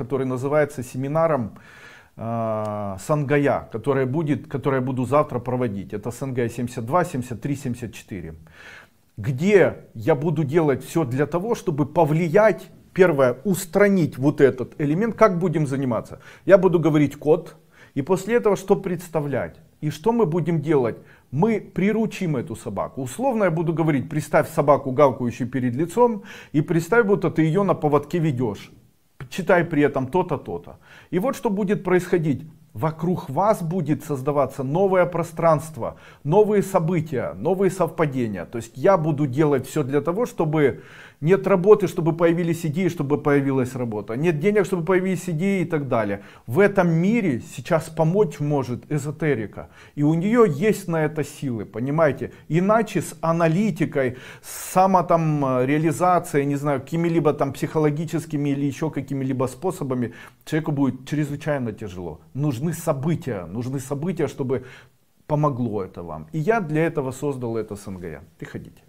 который называется семинаром э, Сангая, который будет, который я буду завтра проводить. Это Сангая 72, 73, 74. Где я буду делать все для того, чтобы повлиять, первое, устранить вот этот элемент. Как будем заниматься? Я буду говорить код, и после этого что представлять? И что мы будем делать? мы приручим эту собаку. Условно я буду говорить, представь собаку, гавкающую перед лицом, и представь, будто ты ее на поводке ведешь читай при этом то-то, то-то. И вот что будет происходить. Вокруг вас будет создаваться новое пространство, новые события, новые совпадения. То есть я буду делать все для того, чтобы нет работы, чтобы появились идеи, чтобы появилась работа. Нет денег, чтобы появились идеи и так далее. В этом мире сейчас помочь может эзотерика. И у нее есть на это силы, понимаете? Иначе с аналитикой, с само там э, реализацией, не знаю, какими-либо там психологическими или еще какими-либо способами человеку будет чрезвычайно тяжело. Нужно нужны события, нужны события, чтобы помогло это вам. И я для этого создал это СНГ. Приходите.